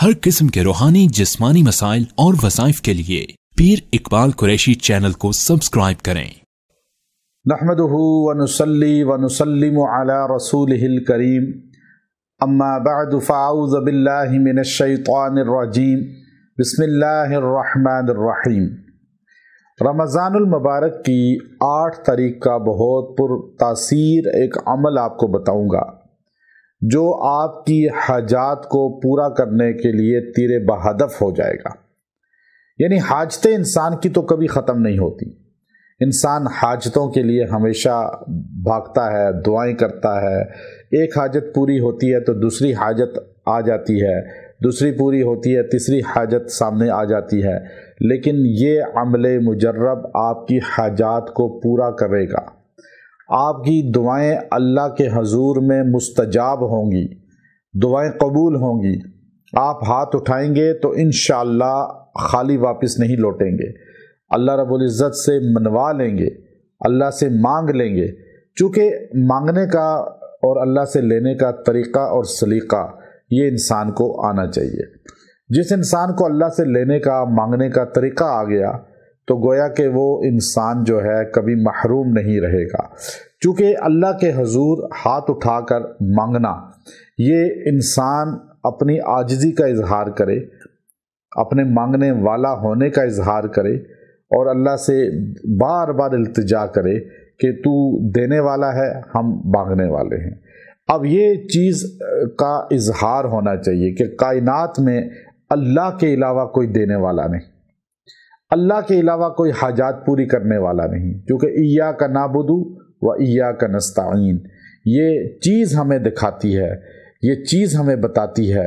हर किस्म के रूहानी जिस्मानी मसाइल और वसाइफ के लिए पीर इकबाल कुरैशी चैनल को सब्सक्राइब करें रसूल करीम अम्माबादफ़ाउज़बिल्लाशैतरजीम बसमीम रमज़ानमबारक की आठ तारीख का बहुत पुरतासर एक अमल आपको बताऊंगा जो आपकी हजात को पूरा करने के लिए तिर बहादफ़ हो जाएगा यानी हाजतें इंसान की तो कभी ख़त्म नहीं होती इंसान हाजतों के लिए हमेशा भागता है दुआएं करता है एक हाजत पूरी होती है तो दूसरी हाजत आ जाती है दूसरी पूरी होती है तीसरी हाजत सामने आ जाती है लेकिन ये अमले मुजरब आपकी हाजात को पूरा करेगा आपकी दुआएं अल्लाह के हजूर में मुस्तजाब होंगी दुआएं कबूल होंगी आप हाथ उठाएंगे तो इन खाली वापस नहीं लौटेंगे अल्लाह रब्बुल इज़्ज़त से मनवा लेंगे अल्लाह से मांग लेंगे चूँकि मांगने का और अल्लाह से लेने का तरीक़ा और सलीका ये इंसान को आना चाहिए जिस इंसान को अल्लाह से लेने का मांगने का तरीक़ा आ गया तो गोया कि वो इंसान जो है कभी महरूम नहीं रहेगा चूँकि अल्लाह के हजूर हाथ उठाकर मांगना ये इंसान अपनी आजजी का इजहार करे अपने मांगने वाला होने का इजहार करे और अल्लाह से बार बार अल्तजा करे कि तू देने वाला है हम मांगने वाले हैं अब ये चीज़ का इजहार होना चाहिए कि कायनात में अल्लाह के अलावा कोई देने वाला नहीं अल्लाह के अलावा कोई हाजात पूरी करने वाला नहीं क्योंकि इया का नाबुदू व इया का नस्ताइन ये चीज़ हमें दिखाती है ये चीज़ हमें बताती है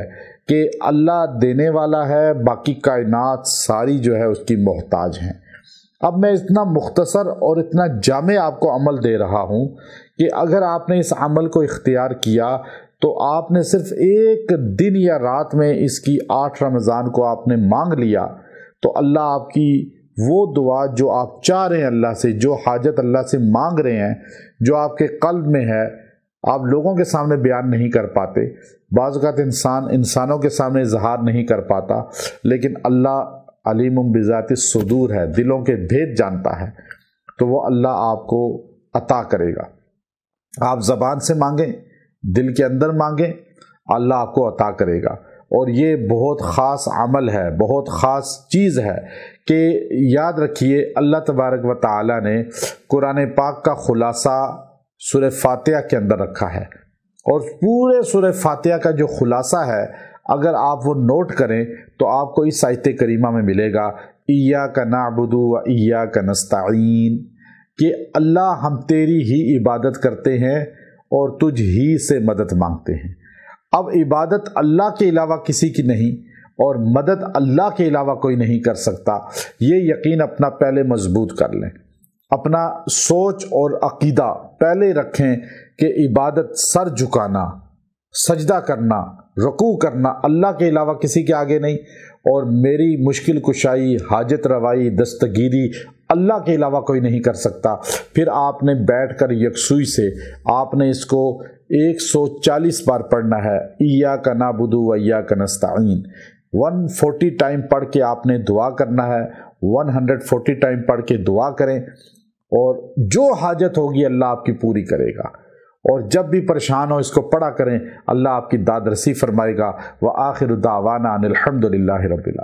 कि अल्लाह देने वाला है बाकी कायनात सारी जो है उसकी मोहताज हैं अब मैं इतना मुख्तसर और इतना जाम आपको अमल दे रहा हूँ कि अगर आपने इस अमल को इख्तियार किया तो आपने सिर्फ एक दिन या रात में इसकी आठ रमज़ान को आपने मांग लिया तो अल्लाह आपकी वो दुआ जो आप चाह रहे हैं अल्लाह से जो हाजत अल्लाह से मांग रहे हैं जो आपके कल्ब में है आप लोगों के सामने बयान नहीं कर पाते बाज़ात इंसान इंसानों के सामने इजहार नहीं कर पाता लेकिन अल्लाह अलीम बिज़ाती सदूर है दिलों के भेद जानता है तो वो अल्लाह आपको अता करेगा आप ज़बान से मांगें दिल के अंदर मांगें अल्लाह आपको अता करेगा और ये बहुत ख़ास अमल है बहुत ख़ास चीज़ है कि याद रखिए अल्लाह तबारक व ताली ने कुरान पाक का ख़ुलासा सुर फातह के अंदर रखा है और पूरे सुर फातह का जो खुलासा है अगर आप वो नोट करें तो आपको इस साहित्य करीमा में मिलेगा ईया का नाबुदू व ईया का नस्ताइन कि अल्लाह हम तेरी ही इबादत करते हैं और तुझ ही से मदद मांगते हैं अब इबादत अल्लाह के अलावा किसी की नहीं और मदद अल्लाह के अलावा कोई नहीं कर सकता ये यकीन अपना पहले मजबूत कर लें अपना सोच और अकीदा पहले रखें कि इबादत सर झुकाना सजदा करना रकू करना अल्लाह के अलावा किसी के आगे नहीं और मेरी मुश्किल कुशाई हाजत रवाई दस्तगीरी अल्लाह के अलावा कोई नहीं कर सकता फिर आपने बैठ कर यकसुई से आपने इसको एक सौ चालीस बार पढ़ना है ईया का ना बुदू अया का नस्ताइन फोर्टी टाइम पढ़ के आपने दुआ करना है वन हंड्रेड फोर्टी टाइम पढ़ के दुआ करें और जो हाजत होगी अल्लाह आपकी पूरी करेगा और जब भी परेशान हो इसको पढ़ा करें अल्लाह आपकी दादरसी फरमाएगा व आखिर दावाना अनिलहमदिल्ला रबिल्ला